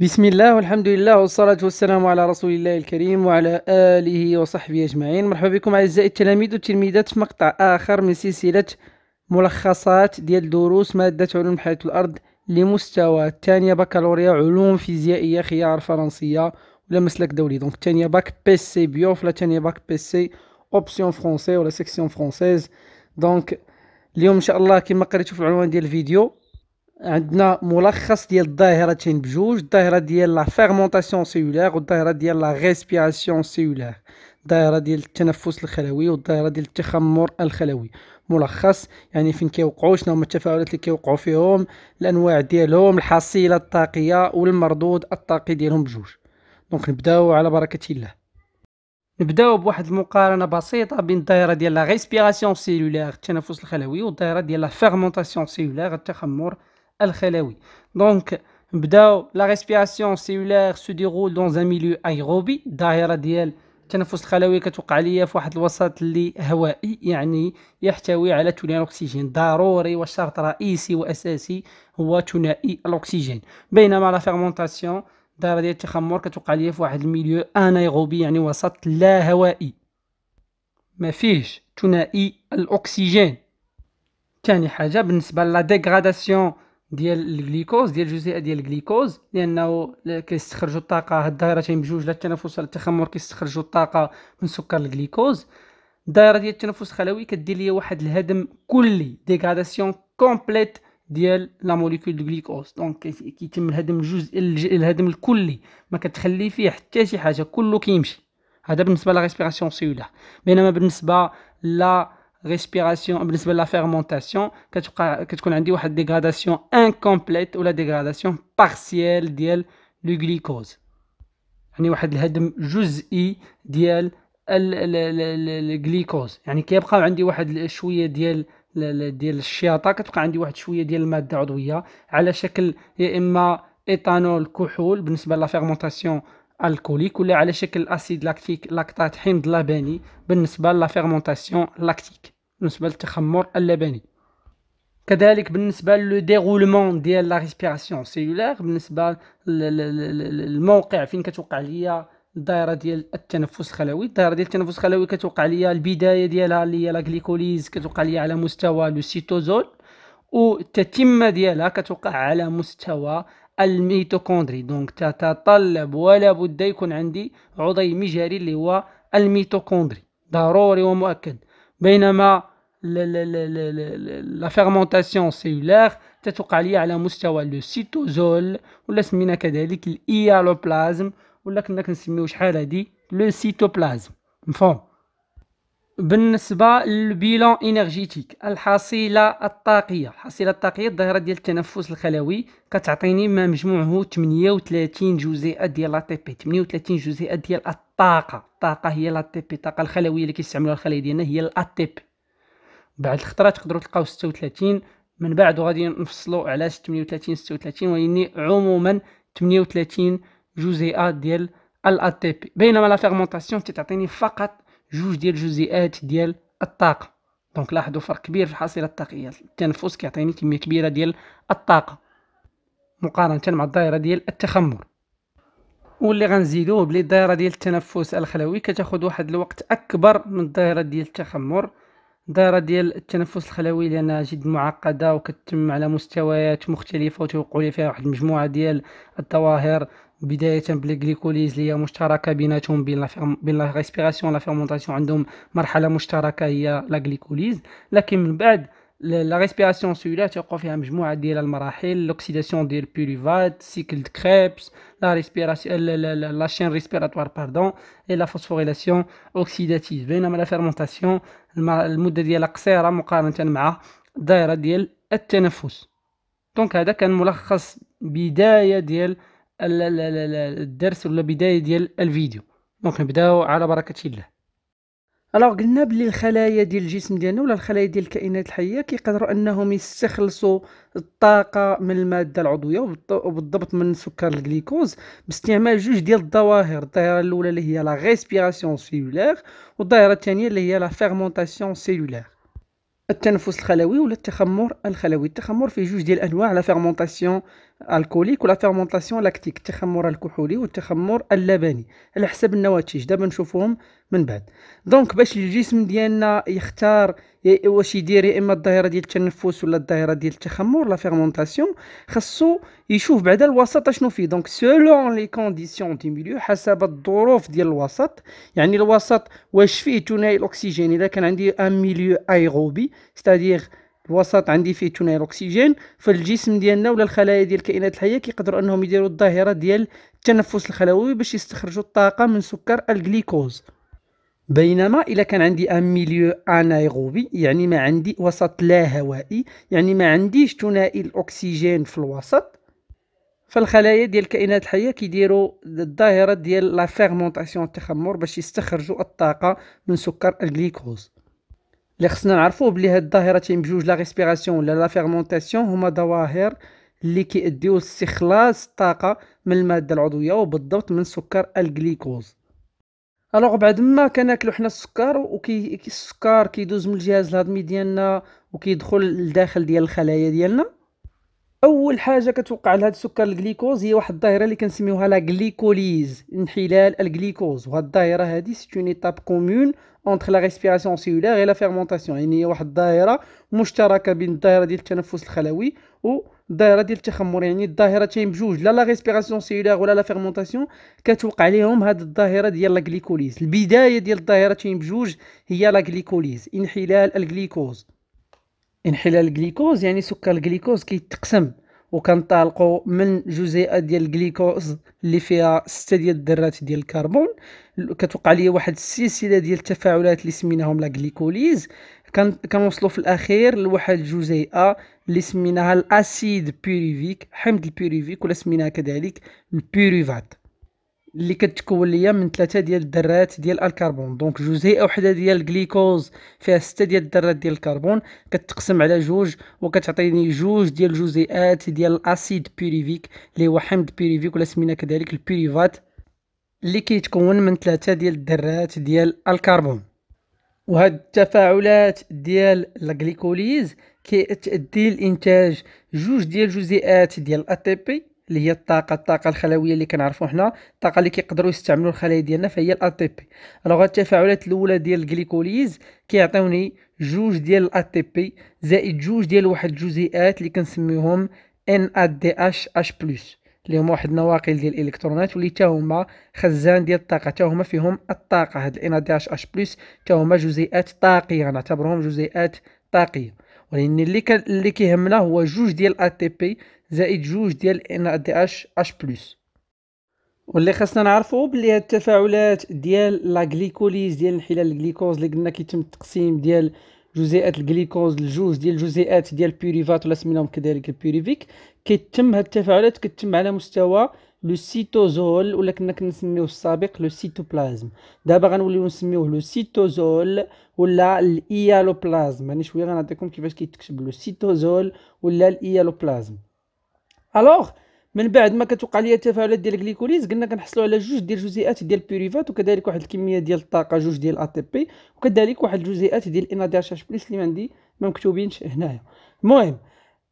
بسم الله والحمد لله والصلاة والسلام على رسول الله الكريم وعلى آله وصحبه أجمعين مرحبا بكم أعزائي التلاميذ والتلميذات في مقطع آخر من سلسلة ملخصات ديال دروس مادة علوم حياة الأرض لمستوى الثانية بكالوريا علوم فيزيائية خيار فرنسية ولا مسلك دولي دونك الثانية باك بي سي بيوف ولا الثانية باك بي سي اوبسيون فرونسي ولا سيكسيون فرونسيز دونك اليوم إن شاء الله كما قريتو في العنوان ديال الفيديو عندنا ملخص ديال الظاهرتين بجوج الظاهره ديال لا فيرمونطاسيون سيلولار والظاهره ديال لا ريسبيراسيون سيلولار الظاهره ديال التنفس الخلوي والظاهره ديال التخمر الخلوي ملخص يعني فين كيوقعوا شنو هما التفاعلات اللي كيوقعوا فيهم الانواع ديالهم الحصيله الطاقيه والمردود الطاقي ديالهم بجوج دونك نبداو على بركه الله نبداو بواحد المقارنه بسيطه بين الظاهره ديال لا ريسبيراسيون سيلولير التنفس الخلوي والدائره ديال لا فيرمونطاسيون سيلولير التخمر الخلوي دونك نبداو لا ريسبيراسيون سيلولير سو ديغول دون ان ميليو ايروبي دائره ديال التنفس الخلوي كتوقع ليا في واحد الوسط اللي هوائي يعني يحتوي على ثنائي الاكسجين ضروري وشرط رئيسي واساسي هو ثنائي الاكسجين بينما لا فيرمونطاسيون دائره ديال التخمر كتوقع ليا في واحد الميليو انايروبي يعني وسط لا هوائي ما فيهش ثنائي الاكسجين ثاني حاجه بالنسبه لا ديغراداسيون ديال الجليكوز ديال الجزيئه ديال الجليكوز لانه كيستخرجوا الطاقه هاد الدائرتين بجوج لا التنفس ولا التخمر كيستخرجوا الطاقه من سكر الجليكوز الدائره ديال التنفس الخلوي كدير ليا واحد الهدم كلي ديغاداسيون كومبليت ديال لا موليكول دو جليكوز دونك كيتم الهدم الجزء الهدم الكلي ما كتخلي فيه حتى شي حاجه كله كيمشي هذا بالنسبه لا ريسبيراسيون سيولا بينما بالنسبه لا ريسبيراسيون بالنسبه لا فيرمونتاسيون كتبقى كتكون عندي واحد ديغراداسيون انكومبليت ولا ديغراداسيون بارسيال ديال لو غليكوز يعني واحد الهدم جزئي ديال الغليكوز يعني كيبقى عندي واحد شويه ديال ديال الشياطه كتبقى عندي واحد شويه ديال الماده عضويه على شكل يا اما ايثانول كحول بالنسبه لا فيرمونتاسيون الكوليك ولا على شكل اسيد لاكتيك لاكتات حمض لبني بالنسبه لافيرمونتاسيون لاكتيك بالنسبه للتخمر اللبني كذلك بالنسبه لو ديغولمون ديال لا ريسبيراسيون سيلولير بالنسبه للموقع فين كتوقع ليا الدائره ديال التنفس الخلوي الدائره ديال التنفس الخلوي كتوقع ليا البدايه ديالها اللي هي لا غليكوليز كتوقع ليا على مستوى لو سيتوزول والتتمه ديالها كتوقع على مستوى الميتوكوندري دونك تتطلب ولا بد يكون عندي عضي مجاري اللي هو الميتوكوندري ضروري ومؤكد بينما لا فيرمونتاسيون سيلولير تتوقع لي على مستوى لو سيتوزول ولا سمينا كذلك الايالوبلازم e ولا كنا كنسميو شحال هادي لو سيتوبلازم مفهوم بالنسبه للبيلون انرجيتيك الحصيله الطاقيه الحصيله الطاقيه الظاهره ديال التنفس الخلوي كتعطيني ما مجموعه 38 جزيئه ديال لاتي تي بي 38 جزيئه ديال الطاقه الطاقه هي لاتي بي الطاقه الخلويه اللي كيستعملوها الخلايا ديالنا هي لا بي بعد الخطره تقدروا تلقاو 36 من بعد غادي نفصلوا علاش 38 36 ويني عموما 38 جزيئه ديال الاتي بي بينما لا فيرمونطاسيون تتعطيني فقط جوج ديال الجزيئات ديال الطاقه دونك لاحظوا فرق كبير في الحصيله الطاقيه التنفس كيعطيني كميه كبيره ديال الطاقه مقارنه مع الدائره ديال التخمر واللي غنزيدوه بلي الدائره ديال التنفس الخلوي كتاخذ واحد الوقت اكبر من الدائره ديال التخمر الدائره ديال التنفس الخلوي لانها جد معقده وكتتم على مستويات مختلفه وتوقع لي فيها واحد المجموعه ديال الظواهر بدايه بالجليكوليز اللي هي مشتركه بيناتهم بين لا ريسبيراسيون لا فيرمونتاسيون عندهم مرحله مشتركه هي لا جليكوليز لكن من بعد لا ريسبيراسيون سيولا تيوقعو فيها مجموعه ديال المراحل لوكسيداسيون ديال بيريفات سيكل دكريبس كريبس لا ريسبيراسيون لا شين ريسبيراتوار باردون اي لا فوسفوريلاسيون اوكسيداتيف بينما لا فيرمونتاسيون المده ديالها قصيره مقارنه مع الدائره ديال التنفس دونك هذا كان ملخص بدايه ديال الدرس ولا بدايه ديال الفيديو دونك نبداو على بركه الله الوغ قلنا بلي الخلايا ديال الجسم ديالنا ولا الخلايا ديال الكائنات الحيه كيقدروا انهم يستخلصوا الطاقه من الماده العضويه وبالضبط من سكر الجليكوز باستعمال جوج ديال الظواهر الظاهره الاولى اللي هي لا ريسبيراسيون سيلولير والظاهره الثانيه اللي هي لا فيغمونتاسيون سيلولير التنفس الخلوي ولا التخمر الخلوي التخمر فيه جوج ديال الانواع لا فيغمونتاسيون الكوليك ولا فيرمونطاسيون لاكتيك التخمر الكحولي والتخمر اللبني على حسب النواتج دابا نشوفوهم من بعد دونك باش الجسم ديالنا يختار واش يدير يا اما الظاهره ديال التنفس ولا الظاهره ديال التخمر لا فيرمونطاسيون خاصو يشوف بعدا الوسط اشنو فيه دونك سولون لي كونديسيون دي ميليو حسب الظروف ديال الوسط يعني الوسط واش فيه ثنائي الاكسجين اذا كان عندي ان ميليو ايروبي ستادير الوسط عندي فيه ثنائي الاكسجين فالجسم ديالنا ولا الخلايا ديال الكائنات الحيه كيقدروا انهم يديروا الظاهره ديال التنفس الخلوي باش يستخرجوا الطاقه من سكر الجليكوز بينما إذا كان عندي ان ميليو انايروبي يعني ما عندي وسط لا هوائي يعني ما عنديش ثنائي الاكسجين في الوسط فالخلايا ديال الكائنات الحيه كيديروا الظاهره ديال لا فيرمونطاسيون التخمر باش يستخرجوا الطاقه من سكر الجليكوز اللي خصنا نعرفوه بلي هاد الظاهره تيم بجوج لا ريسبيراسيون ولا لا فيرمونتاسيون هما ظواهر اللي كيؤديو لاستخلاص الطاقه من الماده العضويه وبالضبط من سكر الجليكوز الوغ بعد ما كناكلو حنا السكر وكي السكر كيدوز من الجهاز الهضمي ديالنا وكيدخل لداخل ديال الخلايا ديالنا اول حاجه كتوقع لهاد السكر الجليكوز هي واحد الظاهره اللي كنسميوها لا جليكوليز انحلال الجليكوز وهاد الظاهره هادي سي اون ايتاب كومون اونت لا ريسبيراسيون سيلولير اي لا فيرمونطاسيون يعني هي واحد الظاهره مشتركه بين الظاهره ديال التنفس الخلوي و الظاهره ديال التخمر يعني الظاهرتين بجوج لا لا ريسبيراسيون سيلولير ولا لا فيرمونطاسيون كتوقع لهم هاد الظاهره ديال لا جليكوليز البدايه ديال الظاهرتين بجوج هي لا جليكوليز انحلال الجليكوز انحلال الجليكوز يعني سكر الجليكوز كيتقسم وكنطلقوا من جزيئه ديال الجليكوز اللي فيها ستة ديال الذرات ديال الكربون كتوقع لي واحد السلسله ديال التفاعلات اللي سميناهم لا جليكوليز كنوصلوا في الاخير لواحد الجزيئه اللي سميناها الاسيد بيريفيك حمض البيريفيك ولا سميناها كذلك البيريفات اللي كتكون ليا من ثلاثه ديال الذرات ديال الكربون دونك جزيئه وحده ديال الجليكوز فيها سته ديال الذرات ديال الكربون كتقسم على جوج وكتعطيني جوج ديال الجزيئات ديال الاسيد بيريفيك اللي هو حمض بيريفيك ولا سمينا كذلك البيريفات اللي كيتكون من ثلاثه ديال الذرات ديال الكربون وهاد التفاعلات ديال الجليكوليز كتؤدي لانتاج جوج ديال الجزيئات ديال اتي بي اللي هي الطاقه الطاقه الخلويه اللي كنعرفوا حنا الطاقه اللي كيقدروا يستعملوا الخلايا ديالنا فهي الاي تي بي الوغ التفاعلات الاولى ديال الجليكوليز كيعطيوني جوج ديال الاي تي بي زائد جوج ديال واحد الجزيئات اللي كنسميوهم ان ا دي اش اش بلس اللي هما واحد النواقل ديال الالكترونات واللي حتى هما خزان ديال الطاقه حتى هما فيهم الطاقه هاد ا دي اش اش بلس حتى هما جزيئات طاقيه نعتبرهم جزيئات طاقيه ولكن اللي كان اللي كيهمنا هو جوج ديال ا تي بي زائد جوج ديال ان دي اش اش بلس واللي خاصنا نعرفو بلي هاد التفاعلات ديال لا غليكوليز ديال انحلال الجليكوز اللي قلنا كيتم التقسيم ديال جزيئات الجليكوز لجوج ديال الجزيئات ديال بيريفات ولا سميناهم كذلك البيريفيك كيتم هاد التفاعلات كتتم على مستوى لو سيتوزول ولا كنا كنسميوه السابق لو سيتوبلازم دابا غنوليو نسميوه لو سيتوزول ولا الايالوبلازم يعني شويه غنعطيكم كيفاش كيتكتب لو سيتوزول ولا الايالوبلازم الوغ من بعد ما كتوقع ليا التفاعلات ديال الجليكوليز قلنا كنحصلوا على جوج ديال الجزيئات ديال البيريفات وكذلك واحد الكميه ديال الطاقه جوج ديال تي بي وكذلك واحد الجزيئات ديال ان دي اش بلس اللي عندي ما مكتوبينش هنايا المهم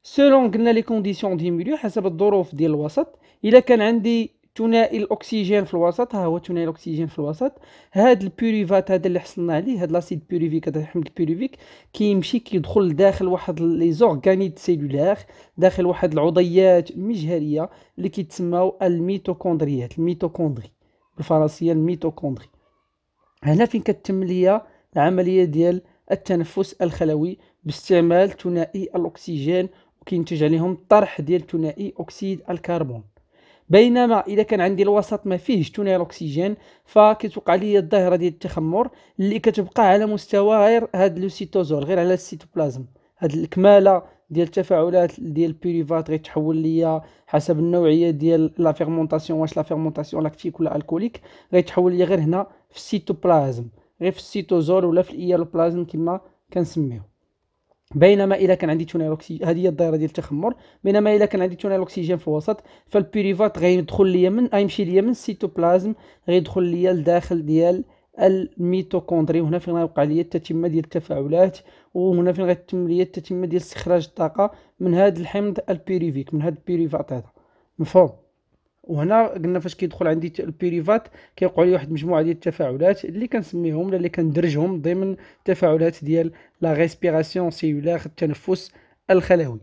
سولون قلنا لي كونديسيون دي ميليو حسب الظروف ديال الوسط الا كان عندي ثنائي الاكسجين في الوسط ها هو ثنائي الاكسجين في الوسط هاد البيوريفات هذا اللي حصلنا عليه هاد لاسيد بيوريفيك هذا الحمض البيوريفيك كيمشي كيدخل داخل واحد لي زورغانيت سيلولير داخل واحد العضيات مجهريه اللي كيتسماو الميتوكوندريات الميتوكوندري بالفرنسيه الميتوكوندري هنا فين كتم ليا العمليه ديال التنفس الخلوي باستعمال ثنائي الاكسجين كينتج عليهم الطرح ديال ثنائي اكسيد الكربون بينما اذا كان عندي الوسط ما فيهش ثنائي الاكسجين فكتوقع لي الظاهره ديال التخمر اللي كتبقى على مستوى غير هاد لوسيتوزول غير على السيتوبلازم هاد الكماله ديال التفاعلات ديال بيريفات غيتحول ليا حسب النوعيه ديال لا فيرمونطاسيون واش لا فيرمونطاسيون لاكتيك ولا الكوليك غيتحول ليا غير هنا في السيتوبلازم غير في السيتوزول ولا في الايالوبلازم كما كنسميوه بينما الا كان عندي تونيروكسي هذه هي الدائره ديال التخمر بينما الا كان عندي تونيروكسيجين في الوسط فالبيريفات غيدخل ليا من غيمشي ليا من السيتوبلازم غيدخل ليا لداخل ديال الميتوكوندري وهنا فين غيوقع ليا التتمه ديال التفاعلات وهنا فين غتتم ليا التتمه ديال استخراج الطاقه من هذا الحمض البيريفيك من هذا البيريفات هذا مفهوم وهنا قلنا فاش كيدخل عندي البيريفات كيوقعوا لي واحد المجموعه ديال التفاعلات اللي كنسميهم اللي كندرجهم ضمن التفاعلات ديال لا ريسبيراسيون سيلولار التنفس الخلوي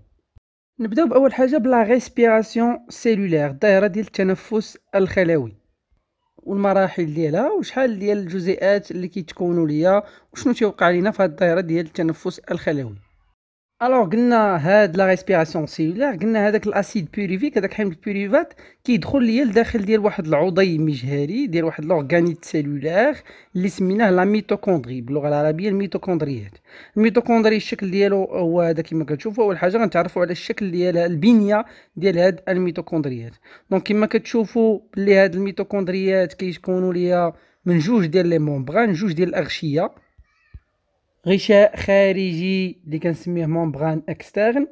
نبداو باول حاجه بلا ريسبيراسيون سيلولار الدائره ديال التنفس الخلوي والمراحل ديالها وشحال ديال الجزيئات اللي كيتكونوا ليا وشنو تيوقع لينا في هاد الدائره ديال التنفس الخلوي الوغ قلنا هاد لا ريسبيراسيون سيلولير قلنا هذاك الاسيد بيوريفيك هذاك حمض البيوريفات كيدخل ليا لداخل ديال واحد العضي مجهري ديال واحد لوغانيت سيلولار اللي سميناه لا ميتوكوندري باللغه العربيه الميتوكوندريات الميتوكوندري الشكل ديالو هو هذا كما كتشوفوا اول حاجه غنتعرفوا على الشكل ديال البنيه ديال هاد الميتوكوندريات دونك كما كتشوفوا بلي هاد الميتوكوندريات كيكونوا ليا من جوج ديال لي مومبران جوج ديال الاغشيه غشاء خارجي اللي كنسميه مومبران اكسترن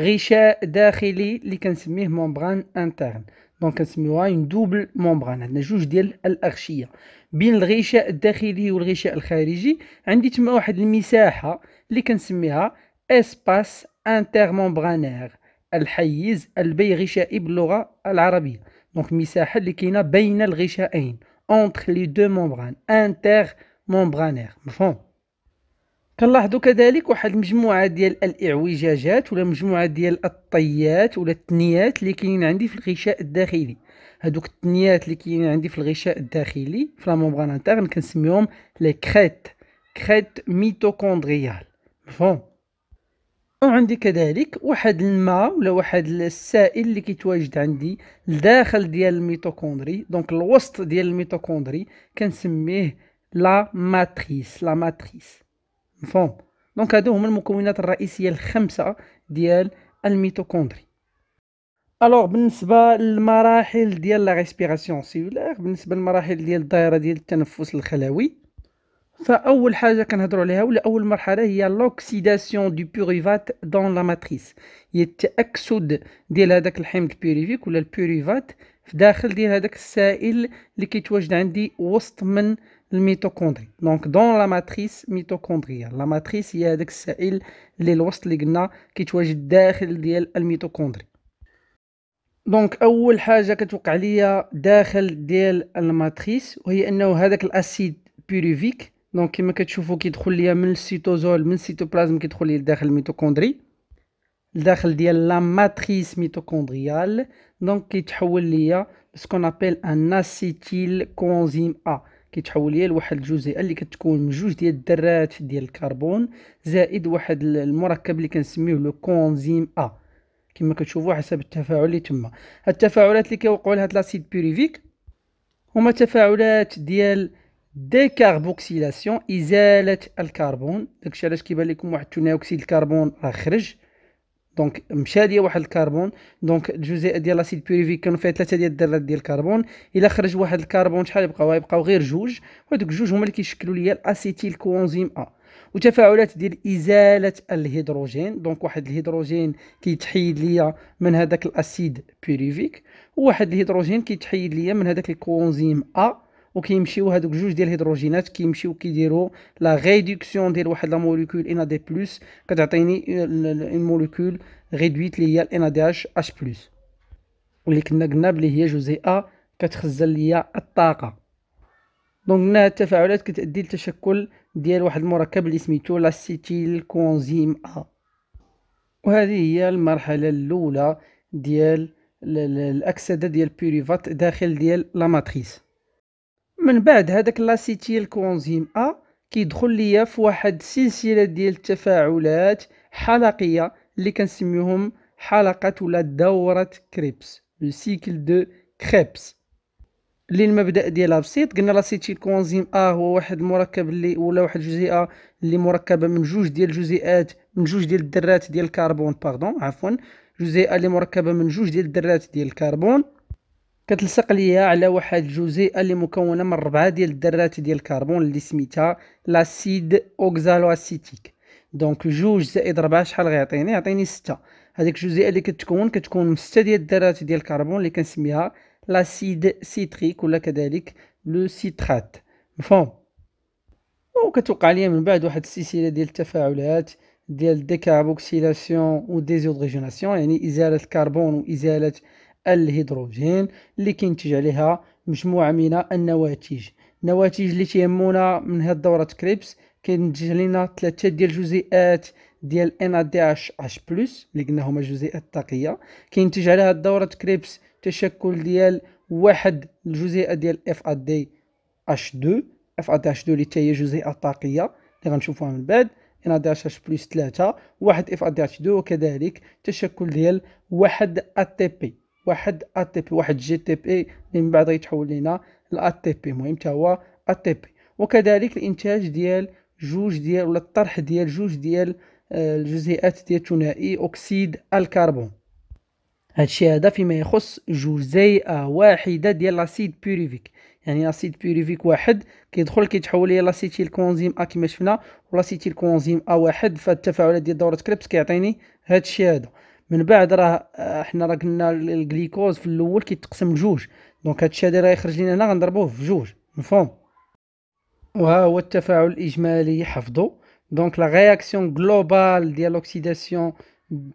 غشاء داخلي اللي كنسميه مومبران انترن دونك كنسميوها اون دوبل مومبران عندنا جوج ديال الاغشيه بين الغشاء الداخلي والغشاء الخارجي عندي تما واحد المساحه اللي كنسميها اسباس انترممبرانير الحيز البيغشائي باللغه العربيه دونك المساحه اللي كاينه بين الغشائين اونتر لي دو مومبران انتر ممبرانير مفهوم كنلاحظوا كذلك واحد المجموعه ديال الاعوجاجات ولا مجموعه ديال الطيات ولا التنيات اللي كاينين عندي في الغشاء الداخلي هذوك التنيات اللي كاينين عندي في الغشاء الداخلي في لا مومبران انترن كنسميهم لي كريت كريت ميتوكوندريال مفهوم وعندي كذلك واحد الماء ولا واحد السائل اللي كيتواجد عندي لداخل ديال الميتوكوندري دونك الوسط ديال الميتوكوندري كنسميه لا ماتريس لا ماتريس مفهوم دونك هادو هما المكونات الرئيسيه الخمسه ديال الميتوكوندري الوغ بالنسبه للمراحل ديال لا ريسبيراسيون سيلولير بالنسبه للمراحل ديال الدائره ديال التنفس الخلوي فاول حاجه كنهضروا عليها ولا اول مرحله هي لوكسيداسيون دو بيريفات دون لا ماتريس هي التاكسد ديال هذاك الحمض بيريفيك ولا البيريفات في داخل ديال هذاك السائل اللي كيتواجد عندي وسط من الميتوكوندري دونك دون لا ماتريس ميتوكوندريا لا ماتريس هي هذاك السائل اللي الوسط اللي قلنا كيتواجد داخل ديال الميتوكوندري دونك اول حاجه كتوقع ليا داخل ديال الماتريس وهي انه هذاك الاسيد بيروفيك دونك كما كتشوفوا كيدخل ليا من السيتوزول من السيتوبلازم كيدخل ليا لداخل الميتوكوندري لداخل ديال لا ماتريس ميتوكوندريال دونك كيتحول ليا سكون ابل ان اسيتيل كونزيم ا كيتحول ليا لواحد الجزيئه اللي كتكون من جوج ديال الذرات ديال الكربون زائد واحد المركب اللي كنسميوه لو كونزيم ا كما كتشوفوا حسب التفاعل اللي تما هاد التفاعلات اللي كيوقعوا لهاد لاسيد بيوريفيك هما تفاعلات ديال ديكاربوكسيلاسيون ازاله الكربون داكشي علاش كيبان لكم واحد ثاني اكسيد الكربون راه خرج دونك مشى ليا واحد الكربون دونك الجزء ديال لاسيد بيوريفيك كانوا فيها ثلاثه ديال الذرات ديال الكربون الا خرج واحد الكربون شحال يبقاو يبقاو غير جوج وهذوك جوج هما اللي كيشكلوا ليا الاسيتيل كوانزيم ا وتفاعلات ديال ازاله الهيدروجين دونك واحد الهيدروجين كيتحيد ليا من هذاك الاسيد بيوريفيك وواحد الهيدروجين كيتحيد ليا من هذاك الكوانزيم ا وكيمشيو هادوك جوج ديال الهيدروجينات كيمشيو كيديروا لا ريدكسيون ديال واحد لا موليكول ان دي بلس كتعطيني اون موليكول ريدويت اللي هي ان دي اش اش بلس واللي كنا قلنا بلي هي جزيئه كتخزن ليا الطاقه دونك هنا التفاعلات كتؤدي لتشكل ديال واحد المركب اللي سميتو لاسيتيل كونزيم ا وهذه هي المرحله الاولى ديال الاكسده ديال بيريفات داخل ديال لا ماتريس من بعد هذاك لاسيتيل كونزيم ا كيدخل ليا في واحد السلسله ديال التفاعلات حلقيه اللي كنسميوهم حلقه ولا دوره كريبس لو سيكل دو كريبس اللي المبدا ديالها بسيط قلنا لاسيتيل كونزيم ا هو واحد المركب اللي ولا واحد الجزيئه اللي مركبه من جوج ديال الجزيئات من جوج ديال الذرات ديال الكربون باردون عفوا جزيئه اللي مركبه من جوج ديال الذرات ديال الكربون كتلصق ليا على واحد الجزيئه اللي مكونه من ربعه ديال الذرات ديال الكربون اللي سميتها لاسيد اوكزالو اسيتيك دونك جوج زائد ربعة شحال غيعطيني يعطيني ستة هذيك الجزيئه اللي كتكون كتكون من ستة ديال الذرات ديال الكربون اللي كنسميها لاسيد سيتريك ولا كذلك لو سيترات مفهوم وكتوقع ليا من بعد واحد السلسله ديال التفاعلات ديال ديكاربوكسيلاسيون وديزودريجيناسيون يعني ازاله الكربون وازاله الهيدروجين اللي كينتج عليها مجموعه من النواتج النواتج اللي تيهمونا من هاد دوره كريبس كينتج لينا ثلاثه ديال الجزيئات ديال ان دي اش اش بلس اللي قلنا هما الجزيئات الطاقيه كينتج على هاد دوره كريبس تشكل ديال واحد الجزيئه ديال اف ا دي اش 2 اف ا دي اش 2 اللي تاهي جزيئه طاقيه اللي غنشوفوها من بعد ان دي اش اش بلس ثلاثة واحد اف ا دي اش 2 وكذلك تشكل ديال واحد ا تي بي واحد ا تي بي واحد جي تي بي اللي من بعد غيتحول لينا ا تي بي المهم حتى هو ا تي بي وكذلك الانتاج ديال جوج ديال ولا الطرح ديال جوج ديال آه، الجزيئات ديال ثنائي اكسيد الكربون هادشي هذا فيما يخص جزيئه واحده ديال لاسيد بيوريفيك يعني لاسيد بيوريفيك واحد كيدخل كيتحول الى لاسيتيل كونزيم ا كما شفنا ولاسيتيل كونزيم ا واحد فالتفاعلات ديال دوره كريبس كيعطيني هادشي هذا من بعد راه آه، حنا راه قلنا الجليكوز في الاول كيتقسم لجوج دونك هادشي هذا راه يخرج لينا هنا غنضربوه في جوج مفهوم وها هو التفاعل الاجمالي حفظو دونك لا رياكسيون جلوبال ديال لوكسيداسيون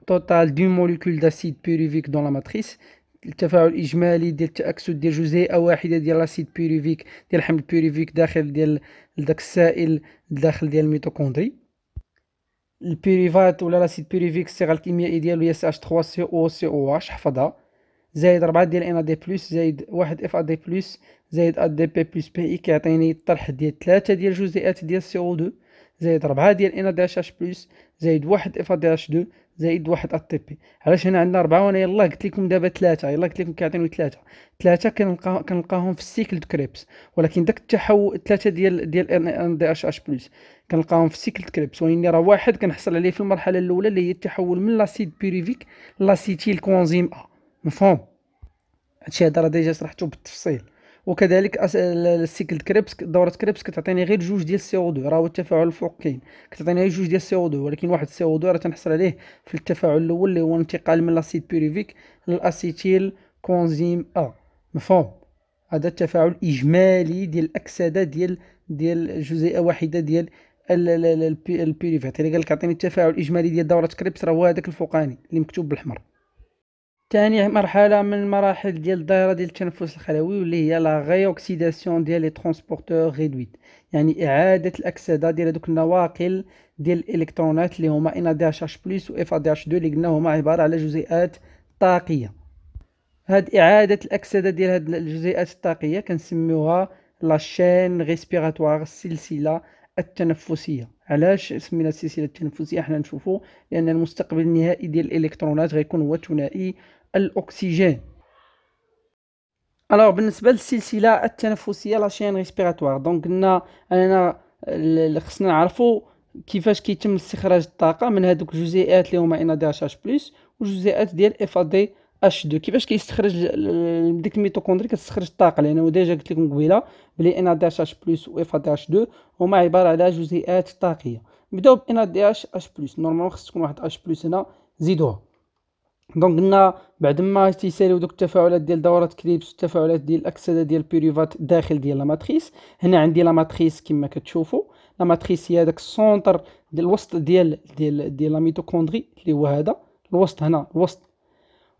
توتال دو موليكول داسيد بيروفيك دون لا ماتريس التفاعل الاجمالي ديال التاكسد ديال جزيئه واحده ديال لاسيد بيروفيك ديال حمض بيروفيك داخل ديال داك السائل داخل ديال الميتوكوندري البيريفات ولا لاسيد بيريفيك الصيغه الكيميائيه ديالو هي سي اش 3 سي او سي او اش حفظها زائد 4 ديال ان ا دي بلس زائد 1 اف ا دي بلس زائد ا دي بي بلس بي اي كيعطيني الطرح ديال 3 ديال الجزيئات ديال سي او 2 زائد 4 ديال ان ا دي اش اش بلس زائد 1 اف ا دي اش 2 زائد واحد اتيبي علاش هنا عندنا ربعه وانا يلاه قلت لكم دابا ثلاثه يلاه قلت لكم كيعطيني ثلاثه ثلاثه كنلقاهم كنلقاهم في السيكل دو كريبس ولكن داك التحول ثلاثه ديال ديال ان دي اش اش بلس كنلقاهم في سيكل دو كريبس وين راه واحد كنحصل عليه في المرحله الاولى اللي هي التحول من لاسيد بيريفيك لاسيتيل كونزيم ا مفهوم هادشي هذا راه ديجا شرحته بالتفصيل وكذلك السيكل كريبس دوره كريبس كتعطيني غير جوج ديال السي او 2 راه هو التفاعل الفوق كاين كتعطيني غير جوج ديال السي او 2 ولكن واحد السي او 2 راه تنحصل عليه في التفاعل الاول اللي هو انتقال من لاسيد بيريفيك للاسيتيل كونزيم ا مفهوم هذا التفاعل الاجمالي ديال الاكسده ديال ديال جزيئه واحده ديال البيريفيك يعني قال لك عطيني التفاعل الاجمالي ديال دوره كريبس راه هو هذاك الفوقاني اللي مكتوب بالاحمر تاني مرحلة من المراحل ديال الدائرة ديال التنفس الخلوي واللي هي لا غي اوكسيداسيون ديال لي ترونسبورتور ريدويت يعني إعادة الأكسدة ديال دوك النواقل ديال الإلكترونات اللي هما ان دي اش اش بلس و اف دي اش دو اللي قلنا هما عبارة على جزيئات طاقية هاد إعادة الأكسدة ديال هاد الجزيئات الطاقية كنسميوها لاشين ريسبيراتوار السلسلة التنفسية علاش سمينا السلسله التنفسيه حنا نشوفوا لان المستقبل النهائي ديال الالكترونات غيكون هو ثنائي الأكسجين الوغ بالنسبه للسلسله التنفسيه لا شين ريسبيراتوار دونك قلنا اننا خصنا نعرفوا كيفاش كيتم استخراج الطاقه من هذوك الجزيئات اللي هما ان دي اش اش بلس والجزيئات ديال اف دي اش 2 كيفاش كيستخرج ديك الميتوكوندري كتستخرج الطاقه لانه ديجا قلت لكم قبيله بلي ان دي اش اش بلس و اف دي اش 2 هما عباره على جزيئات طاقيه نبداو بان دي اش اش بلس نورمالمون خص تكون واحد اش بلس هنا زيدوها دونك قلنا بعد ما تيساليو دوك التفاعلات ديال دورات كريبس والتفاعلات ديال الاكسده ديال بيريفات داخل ديال لاماتريس هنا عندي لاماتريس كما كتشوفوا لاماتريس هي داك السونتر ديال الوسط ديال ديال ديال لا اللي هو هذا الوسط هنا الوسط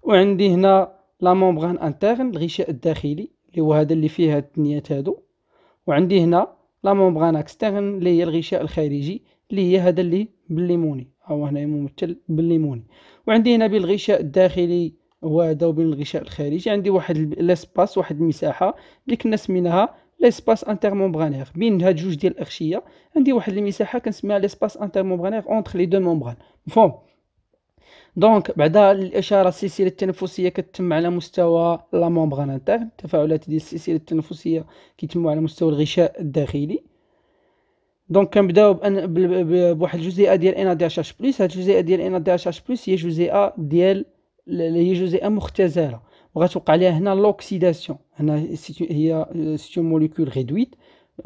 وعندي هنا لا مومبران انترن الغشاء الداخلي اللي هو هذا اللي فيه هاد الثنيات هادو وعندي هنا لا مومبران اكسترن اللي هي الغشاء الخارجي اللي هي هذا اللي بالليموني أو هنا ممثل بالليموني وعندي هنا بين الغشاء الداخلي وهذا وبين الغشاء الخارجي عندي واحد لاسباس واحد المساحة اللي كنا سميناها لاسباس انترمومبرانير بين هاد جوج ديال الأغشية عندي واحد المساحة كنسميها لاسباس انترمومبرانير اونتر لي دو مومبران مفهوم دونك بعدا الاشاره السلسله التنفسيه كتتم على مستوى لا مومبران انترن التفاعلات ديال السلسله التنفسيه كيتموا على مستوى الغشاء الداخلي دونك كنبداو بان بواحد الجزيئه ديال ان دي اش اش بلس هاد الجزيئه ديال ان دي اش اش بلس هي جزيئه ديال هي جزيئه مختزله وغتوقع ليها هنا لوكسيداسيون هنا هي سيتو موليكول ريدويت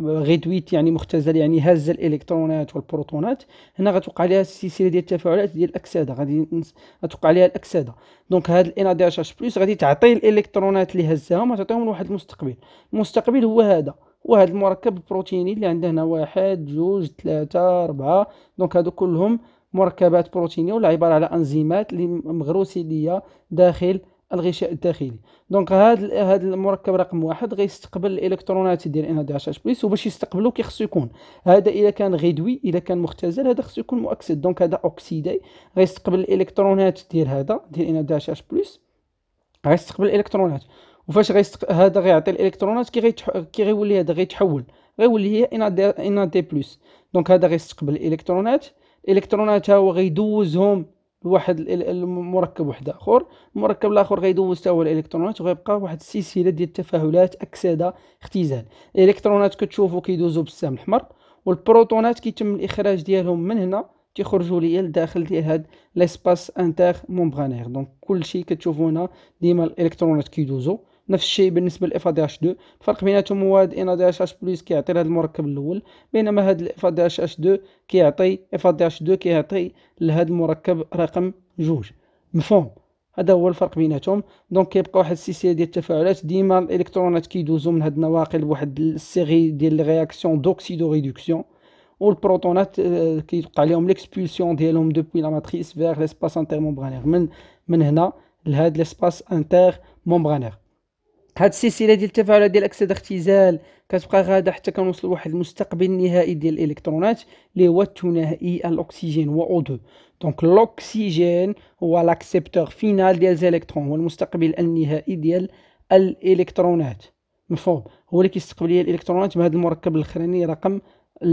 غيدويت يعني مختزل يعني هز الالكترونات والبروتونات هنا غتوقع عليها السلسله ديال التفاعلات ديال الاكسده غادي غتوقع عليها الاكسده دونك هاد الان دي اش اش بلس غادي تعطي الالكترونات اللي هزاهم وتعطيهم لواحد المستقبل المستقبل هو هذا وهذا المركب البروتيني اللي عنده هنا واحد جوج ثلاثة أربعة دونك هادو كلهم مركبات بروتينية ولا عبارة على أنزيمات اللي مغروسيلية داخل الغشاء الداخلي دونك هذا هذا المركب رقم واحد غيستقبل الالكترونات ديال ان دي اش اش بليس وباش يستقبلو كيخصو يكون هذا الا كان غيدوي الا كان مختزل هذا خصو يكون مؤكسد دونك هذا اوكسيدي غيستقبل الالكترونات ديال هذا ديال ان دي اش اش بليس غيستقبل الالكترونات وفاش غيستق... هذا غيعطي الالكترونات كي غيتح... كي غيولي هذا غيتحول غيولي هي ان دي ان دي بلس دونك هذا غيستقبل الالكترونات الالكترونات ها هو غيدوزهم لواحد المركب واحد اخر المركب الاخر غيدوز حتى هو الالكترونات وغيبقى واحد السلسله ديال التفاعلات اكسده اختزال الالكترونات كتشوفوا كيدوزوا بالسهم الاحمر والبروتونات كيتم الاخراج ديالهم من هنا تيخرجوا ليا لداخل ديال هاد ليسباس انتر مومبرانير دونك كلشي كتشوفوا هنا ديما الالكترونات كيدوزوا نفس الشيء بالنسبه لاف دي اش 2 الفرق بيناتهم هو هاد ان دي اش اش بلس كيعطي لهذا المركب الاول بينما هاد الاف دي اش اش 2 كيعطي اف دي اش 2 كيعطي لهذا المركب رقم جوج مفهوم هذا هو الفرق بيناتهم دونك كيبقى واحد السلسله ديال التفاعلات ديما الالكترونات كيدوزو من هاد النواقل بواحد السيري ديال الرياكسيون دوكسيدو ريدكسيون والبروتونات كيوقع لهم ليكسبولسيون ديالهم دوبوي لا ماتريس فيغ ليسباس انتر مومبرانير من من هنا لهاد ليسباس انتر مومبرانير هاد السلسله ديال التفاعلات ديال الاكسده اختزال كتبقى غاده حتى كنوصل لواحد المستقبل النهائي ديال الالكترونات اللي هو الثنائي الاكسجين هو او 2 دونك الاكسجين هو لاكسبتور فينال ديال الالكترون هو المستقبل النهائي ديال الالكترونات مفهوم هو اللي كيستقبل ليا الالكترونات بهذا المركب الاخراني رقم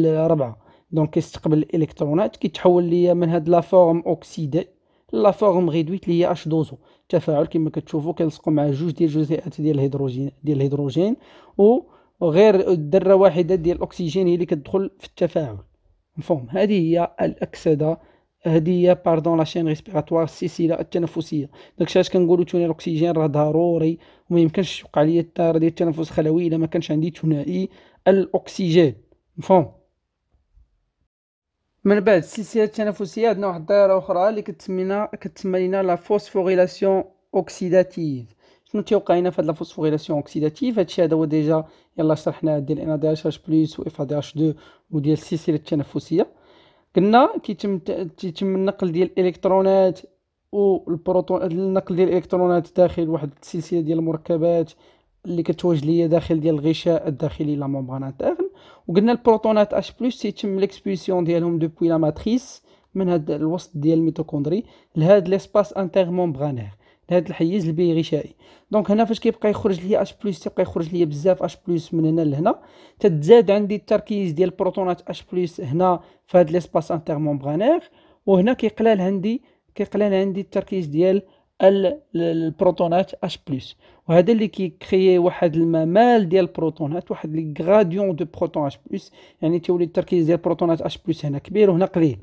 ربعة دونك كيستقبل الالكترونات كيتحول ليا من هاد لا فورم اوكسيدي لا فورم ريدويت اللي هي اش دوزو تفاعل كما كتشوفوا كيلصقوا مع جوج ديال الجزيئات ديال الهيدروجين ديال الهيدروجين وغير غير ذره واحده ديال الاكسجين هي اللي كتدخل في التفاعل مفهوم هذه هي الاكسده هذه هي باردون لا شين ريسبيراتوار السلسله التنفسيه داكشي علاش كنقولوا ثاني الاكسجين راه ضروري وما يمكنش يوقع ليا التار ديال التنفس الخلوي الا ما كانش عندي ثنائي الاكسجين مفهوم من بعد السلسله التنافسيه عندنا واحد الدائره اخرى اللي كتسمينا كتسمى لينا لا فوسفوريلاسيون اوكسيداتيف شنو تيوقع لينا في هاد لا فوسفوريلاسيون اوكسيداتيف هادشي هذا هو ديجا يلا شرحناه ديال ان دي اش اش بلس و اف دي اش 2 وديال السلسله التنافسيه قلنا كيتم تيتم النقل ديال الالكترونات والبروتون النقل ديال الالكترونات داخل واحد السلسله ديال المركبات اللي كتواجد ليا داخل ديال الغشاء الداخلي لا مومبران انترن وقلنا البروتونات اش بلس تيتم ليكسبولسيون ديالهم دوبوي لا ماتريس من هاد الوسط ديال الميتوكوندري لهاد ليسباس انتر مومبرانير لهاد الحيز البي غشائي دونك هنا فاش كيبقى يخرج ليا اش بلس تيبقى يخرج ليا بزاف اش بلس من هنا لهنا تتزاد عندي التركيز ديال البروتونات اش بلس هنا في هاد ليسباس انتر مومبرانير وهنا كيقلال عندي كيقلال عندي التركيز ديال البروتونات اش بلس وهذا اللي كيكري واحد الممال ديال البروتونات واحد لي غراديون دو بروتون اش بلس يعني تيولي التركيز ديال البروتونات اش بلس هنا كبير وهنا قليل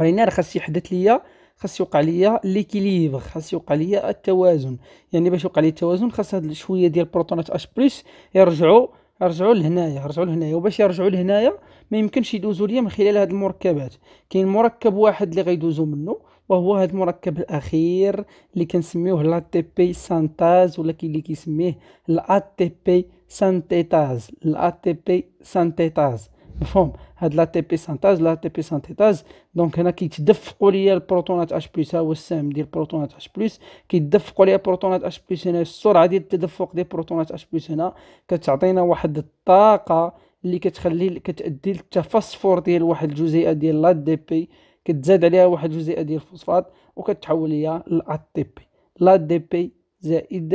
راه خاص يحدث ليا خاص يوقع ليا ليكيليبر خاص يوقع ليا التوازن يعني باش يوقع لي التوازن خاص هاد شويه ديال البروتونات اش بلس يرجعوا يرجعوا لهنايا يرجعوا لهنايا وباش يرجعوا لهنايا ما يمكنش يدوزوا ليا من خلال هاد المركبات كاين مركب واحد اللي غيدوزوا منه وهو هذا المركب الاخير اللي كنسميوه لا تي بي سانتاز ولا كاين اللي كيسميه لا تي بي سانتيتاز لا تي بي سانتيتاز مفهوم هاد لا تي بي سانتاز لا تي بي سانتيتاز دونك هنا كيتدفقوا ليا البروتونات اش بلس ها هو السهم ديال البروتونات اش بلس كيتدفقوا ليا البروتونات اش بلس هنا السرعه ديال التدفق ديال البروتونات اش بلس هنا كتعطينا واحد الطاقه اللي كتخلي كتادي للتفسفر ديال واحد الجزيئه ديال لا دي بي كتزاد عليها واحد الجزيئه ديال الفوسفات وكتحول ليا ل تي بي لا دي بي زائد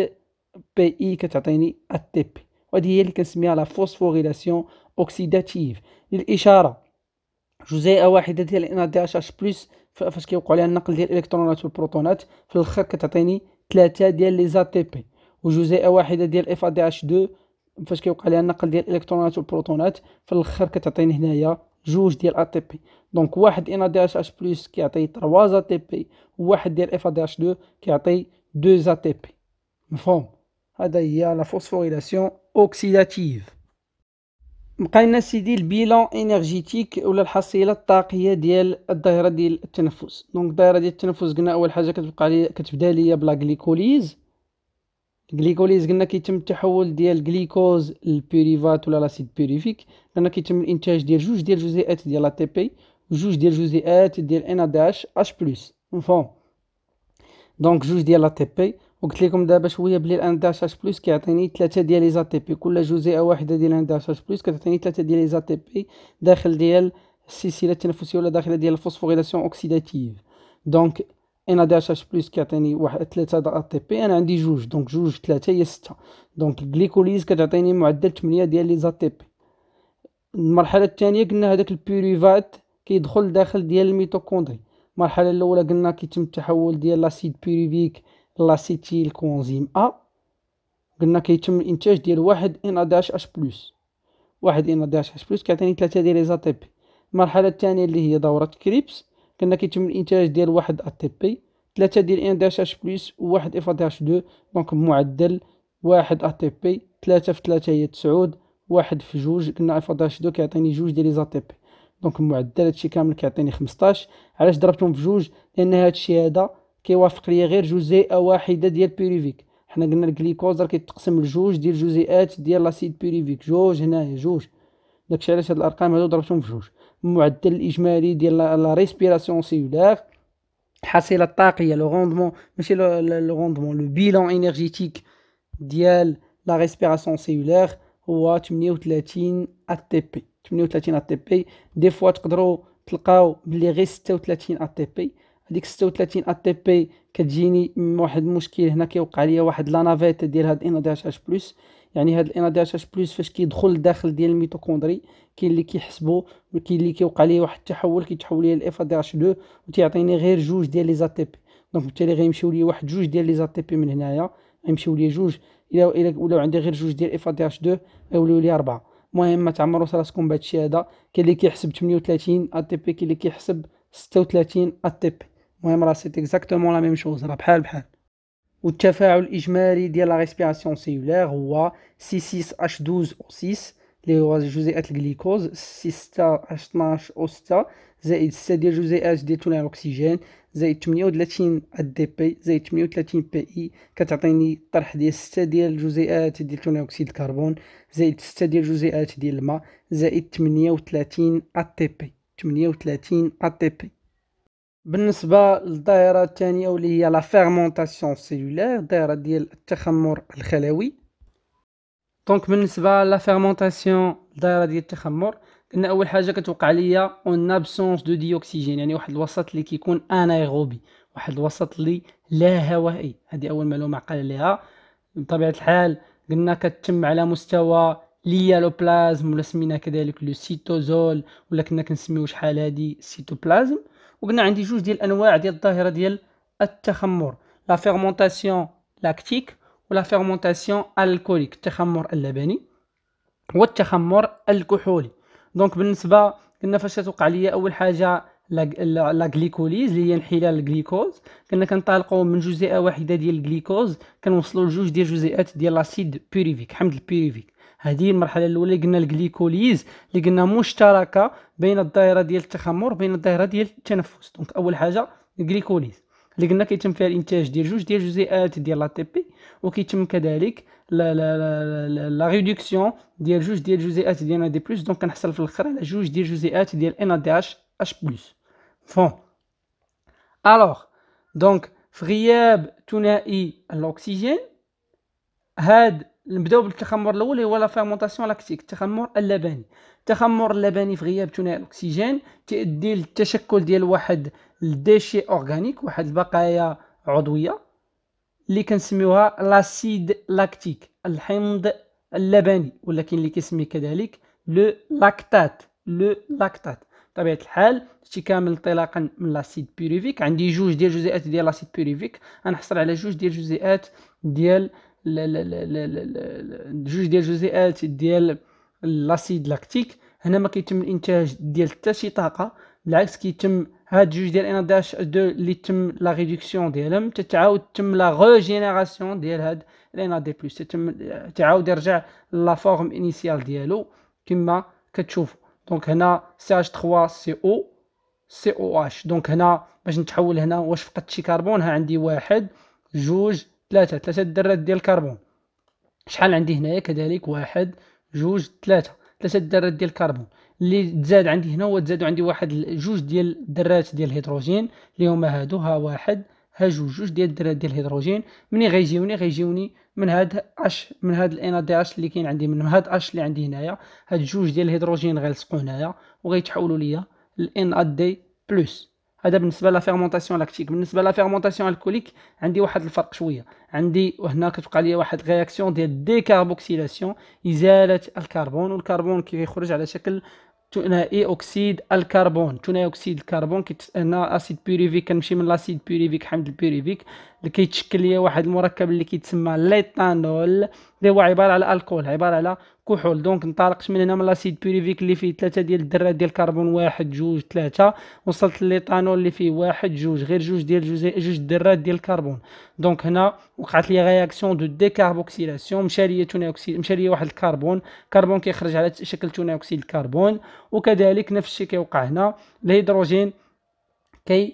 بي اي e كتعطيني تي بي وهذه هي اللي كنسميها لا فوسفوريلاسيون اوكسيداتيف للاشاره جزيئه واحده ديال ان دي اش اش بلس فاش كيوقع عليها النقل ديال الالكترونات والبروتونات في الاخر كتعطيني ثلاثه ديال لي زاتي بي وجزيئه واحده ديال اف دي اش 2 فاش كيوقع عليها النقل ديال الالكترونات والبروتونات في الاخر كتعطيني هنايا جوج ديال ا تي بي دونك واحد ان دي اش اش بلس كيعطي 3 ا تي بي وواحد ديال اف دي اش 2 كيعطي 2 ا تي بي مفهوم هذا هي لا فوسفوريلاسيون اوكسيداتيف لنا سيدي البيلون انرجيتيك ولا الحصيله الطاقيه ديال الدائره ديال التنفس دونك الدائره ديال التنفس قلنا اول حاجه كتبقى لي كتبدا ليا بلا غليكوليز الجليكوليز قلنا كيتم التحول ديال الجليكوز للبيريفات ولا لاسيد بيريفيك قلنا كيتم الانتاج ديال جوج ديال الجزيئات ديال لا تي بي وجوج ديال الجزيئات ديال ان ا داش اش بلس مفهوم دونك جوج ديال لا تي بي وقلت لكم دابا شويه بلي الان داش اش بلس كيعطيني ثلاثه ديال لي زاتي بي كل جزيئه واحده ديال ان داش اش بلس كتعطيني ثلاثه ديال لي زاتي بي داخل ديال السلسله التنفسيه ولا داخل ديال الفوسفوريلاسيون اوكسيداتيف دونك انا داش اش بلس كيعطيني واحد 3 د تي بي انا عندي جوج دونك جوج 3 هي 6 دونك الجليكوليز كتعطيني معدل 8 ديال لي تي بي المرحله الثانيه قلنا هذاك البيريفات كيدخل داخل ديال الميتوكوندري المرحله الاولى قلنا كيتم التحول ديال لاسيد بيريفيك لاسيتيل كونزيم ا قلنا كيتم الانتاج ديال واحد ان داش اش بلس واحد ان داش اش بلس كيعطيني 3 ديال لي تي بي المرحله الثانيه اللي هي دوره كريبس كنا كيتم الانتاج ديال واحد اتي بي 3 ديال ان داش اش بلس و 1 اف داش 2 دونك معدل واحد اتي بي 3 في 3 هي 9 واحد في جوج كنا اف داش 2 كيعطيني جوج ديال لي زاتي بي دونك معدل هادشي كامل كيعطيني 15 علاش ضربتهم في جوج لان هادشي هذا كيوافق ليا غير جزيئه واحده ديال بيريفيك حنا قلنا الجليكوز راه كيتقسم لجوج ديال جزيئات ديال لاسيد بيريفيك جوج هنايا جوج داكشي علاش هاد الارقام هادو ضربتهم في جوج المعدل الاجمالي ديال لا ريسبيراسيون سيلولار الحصيله الطاقيه لو روندمون ماشي لو روندمون لو بيلون انرجيتيك ديال لا ريسبيراسيون سيلولار هو 38 اتي بي 38 اتي بي دي فوا تقدروا تلقاو بلي غير 36 اتي بي هذيك 36 اتي بي كتجيني من واحد المشكل هنا كيوقع ليا واحد لا نافيت ديال هاد ان داش اش بلس يعني هاد الان دي اتش بلس فاش كيدخل لداخل ديال الميتوكوندري كاين اللي كيحسبو وكاين اللي كيوقع ليه واحد التحول كيتحول ليه الاف دي اتش 2 وتيعطيني غير جوج ديال لي زاتي بي دونك بالتالي غيمشيو ليا واحد جوج ديال لي زاتي بي من هنايا غيمشيو ليا جوج الى الى ولاو عندي غير جوج ديال اف دي اتش 2 غيوليو ليا اربعه المهم ما تعمروا راسكم بهذا الشيء هذا كاين اللي كيحسب 38 تي بي كاين اللي كيحسب 36 تي بي المهم راه سيت اكزاكتومون لا ميم شوز راه بحال بحال والتفاعل الاجمالي ديال لا ريسبيراسيون سيلولير هو سي 6 اش 12 او 6 اللي هو جزيئات الجليكوز سي 6 اش 12 او 6 زائد 6 ديال جزيئات ديال ثنائي الاكسجين زائد 38 دي بي زائد 38 بي اي كتعطيني الطرح ديال 6 ديال جزيئات ديال ثاني اكسيد الكربون زائد 6 ديال جزيئات ديال الماء زائد 38 ا تي بي 38 ا تي بي بالنسبة للدائرة الثانية واللي هي لا فيرمونطاسيون سيلولير دائرة ديال التخمر الخلوي دونك بالنسبة لا فيرمونطاسيون ديال التخمر قلنا اول حاجه كتوقع ليا اون ابسونس دو ديوكسيجين يعني واحد الوسط اللي كيكون انايروبي واحد الوسط اللي لا هوائي هذه اول معلومه قال ليها بطبيعه الحال قلنا كتم على مستوى ليالوبلازم ولا سمينا كذلك لو سيتوزول ولا كنا كنسميو شحال هادي سيتوبلازم وقلنا عندي جوج ديال الانواع ديال الظاهره ديال التخمر لا فيرمونطاسيون لاكتيك ولا فيرمونطاسيون الكوليك التخمر اللبني والتخمر الكحولي دونك بالنسبه قلنا فاش توقع ليا اول حاجه لا غليكوليز اللي هي انحلال الجليكوز كنا كنطلقوا من جزيئه واحده ديال الجليكوز كنوصلوا لجوج ديال الجزيئات ديال لاسيد بيريفيك حمض البيريفيك هذه المرحله الاولى قلنا الجليكوليز اللي قلنا مشتركه بين الدائره ديال التخمر بين الدائره ديال التنفس دونك اول حاجه الجليكوليز اللي قلنا كيتم فيها الانتاج ديال جوج ديال الجزيئات ديال لا تي بي وكيتم كذلك لا لا لا لا ريدكسيون ديال جوج ديال الجزيئات ديال ان دي بلس دونك كنحصل في الاخر على جوج ديال الجزيئات ديال ان دي اش اش بلس font. Alors, donc, غياب ثنائي الأكسجين هاد نبداو بالتخمر الاول هو لا فيرمونطاسيون لاكتيك التخمر اللبني التخمر اللبني في غياب ثنائي الاكسجين تؤدي للتشكل ديال واحد الديشي اورغانيك واحد البقايا عضويه اللي كنسميوها لاسيد لاكتيك الحمض اللبني ولكن اللي كيسمي كذلك لو لاكتات لو لاكتات بطبيعه الحال شي كامل انطلاقا من لاسيد بيريفيك عندي جوج ديال الجزيئات ديال لاسيد بيريفيك غنحصل على جوج ديال الجزيئات ديال جوج ديال الجزيئات ديال لاسيد لاكتيك هنا ما كيتم الانتاج ديال حتى شي طاقه بالعكس كيتم هاد جوج ديال ان داش دو اللي تم لا ريدكسيون ديالهم تتعاود تم لا ريجينيراسيون ديال هاد ان دي بلس تتم تعاود يرجع لا فورم انيسيال ديالو كما كتشوفوا دونك هنا سي اش 3 سي او سي او اش دونك هنا باش نتحول هنا واش فقدت شي كربون ها عندي واحد جوج ثلاثة ثلاثة ذرات ديال الكربون شحال عندي هنايا كذلك واحد جوج ثلاثة ثلاثة ذرات ديال الكربون اللي تزاد عندي هنا هو تزادوا عندي واحد جوج ديال الذرات ديال الهيدروجين اللي هما هادو ها واحد هاجو جوج ديال الذرات ديال الهيدروجين مني غيجيوني غيجيوني من هاد اش من هاد الان دي اش اللي كاين عندي من هاد اش اللي عندي هنايا هاد جوج ديال الهيدروجين غيلصقوا هنايا وغيتحولوا ليا الان دي بلس هذا بالنسبه لا فيرمونطاسيون لاكتيك بالنسبه لا فيرمونطاسيون الكوليك عندي واحد الفرق شويه عندي وهنا كتبقى لي واحد الرياكسيون ديال ديكاربوكسيلاسيون ازاله الكربون والكربون كيخرج على شكل ثنائي اكسيد الكربون ثنائي اكسيد الكربون هنا اسيد بيريفيك كنمشي من لاسيد بيريفيك حمض البيريفيك اللي كيتشكل ليا واحد المركب اللي كيتسمى ليتانول اللي هو عباره على الكحول عباره على كحول دونك انطلقت من هنا من لاسيد بيريفيك اللي فيه ثلاثه ديال الذرات ديال الكربون واحد جوج ثلاثه وصلت للإيثانول اللي فيه واحد جوج غير جوج ديال جوج جوج الذرات ديال الكربون دونك هنا وقعت لي غياكسيون دو ديكاربوكسيلاسيون مشى ليا ثاني اكسيد مشى ليا واحد الكربون كربون كيخرج على شكل ثاني اكسيد الكربون وكذلك نفس الشيء كيوقع هنا الهيدروجين كي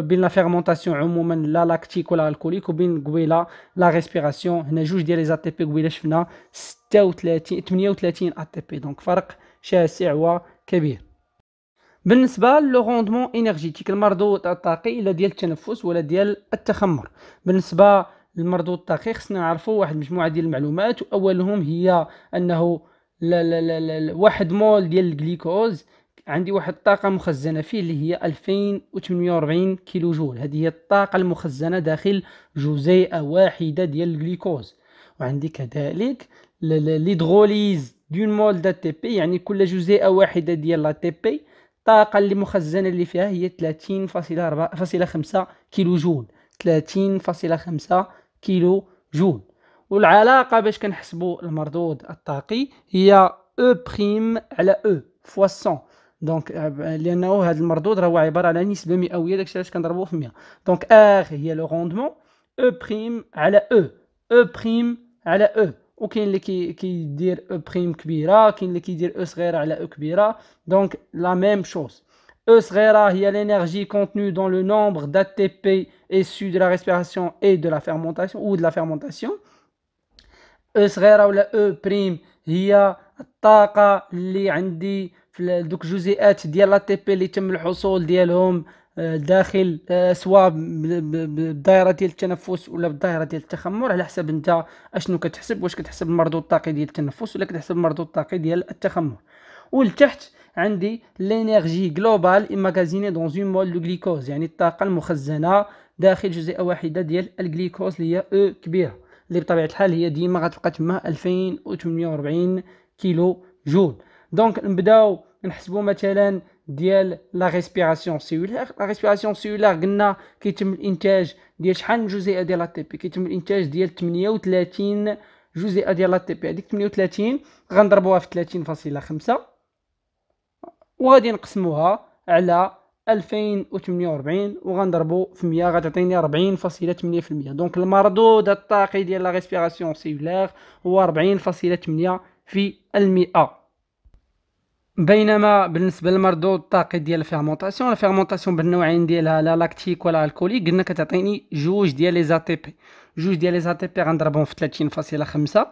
بين لا فيرمونطاسيون عموما لا لاكتيك ولا الكوليك وبين قبيله لا ريسبيراسيون هنا جوج ديال لي زي تي بي قبيله شفنا 36 38 ا تي بي دونك فرق شاسع وكبير بالنسبه لو روندمون انرجيتيك المردود الطاقي لا ديال التنفس ولا ديال التخمر بالنسبه للمردود الطاقي خصنا نعرفوا واحد المجموعه ديال المعلومات واولهم هي انه لا لا لا لا واحد مول ديال الجليكوز عندي واحد الطاقه مخزنه فيه اللي هي 2840 كيلو جول هذه هي الطاقه المخزنه داخل جزيئه واحده ديال الجليكوز وعندي كذلك ليدغوليز دون مول دا تي بي يعني كل جزيئه واحده ديال لا تي بي الطاقه اللي مخزنه اللي فيها هي 30.5 كيلو جول 30.5 كيلو جول والعلاقه باش كنحسبوا المردود الطاقي هي او e بريم على او فوا 100 دونك لانه هذا المردود راهو عباره على نسبه مئويه داكشي علاش كنضربوه في 100 دونك ار هي لو روندمون او بريم على او او بريم على او وكاين اللي كي كيدير او بريم كبيره كاين اللي كيدير او صغيره على او كبيره دونك لا ميم شوز E sera l'énergie contenue dans le nombre d'ATP issu de la respiration et de la fermentation ou de la fermentation. E sera ou la E prime, il y a الطاقة اللي عندي في دوك الجزيئات ديال لا تي بي اللي تم الحصول ديالهم آه، داخل آه، سواء بالدائره ديال التنفس ولا بالدائره ديال التخمر على حسب انت اشنو كتحسب واش كتحسب المردود الطاقي ديال التنفس ولا كتحسب المردود الطاقي ديال التخمر ولتحت عندي لينيرجي جلوبال اماغازيني دون اون مول دو غليكوز يعني الطاقه المخزنه داخل جزيئه واحده ديال الجليكوز اللي هي او e كبيره اللي بطبيعه الحال هي ديما غتبقى تما 2840 كيلو جول دونك نبداو نحسبوا مثلا ديال لا ريسبيراسيون سيلولير لا ريسبيراسيون سيلولير قلنا كيتم الانتاج ديال شحال من جزيئه ديال اتي بي كيتم الانتاج ديال 38 جزيئه ديال اتي بي هذيك 38 غنضربوها في 30.5 وغادي نقسموها على 2048 وغنضربو في 100 غتعطيني 40.8% دونك المردود الطاقي ديال لا ريسبيراسيون سيلولير هو 40.8 في المئة بينما بالنسبه للمرضو الطاقي ديال الفيرمونطاسيون الفيرمونطاسيون بالنوعين ديالها لا لاكتيك ولا الكولي قلنا كتعطيني جوج ديال لي زاتي بي جوج ديال لي زاتي بي غنضربهم في 30.5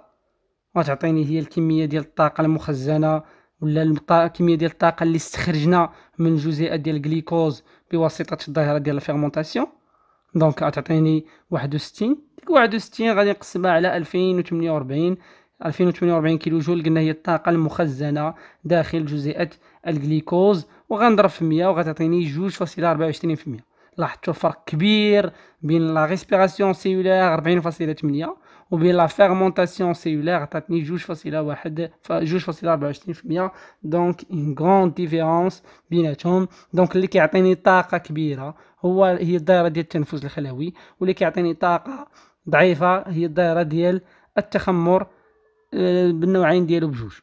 وتعطيني هي الكميه ديال الطاقه المخزنه ولا الكميه ديال الطاقه اللي استخرجنا من جزيئه ديال الجليكوز بواسطه الظاهره ديال الفيرمونطاسيون دونك غتعطيني 61 ديك 61 غادي نقسمها على 2048 2048 كيلو جول قلنا هي الطاقة المخزنة داخل جزيئة الجليكوز وغنضرب في 100 وغتعطيني 2.24% لاحظتوا فرق كبير بين لا ريسبيراسيون سيلولير 40.8 وبين لا فيرمونتاسيون سيلولير عطاتني 2.1 2.24% دونك اون غروند ديفيرونس بيناتهم دونك اللي كيعطيني طاقه كبيره هو هي الدائره ديال التنفس الخلوي واللي كيعطيني طاقه ضعيفه هي الدائره ديال التخمر آه، بالنوعين ديالو بجوج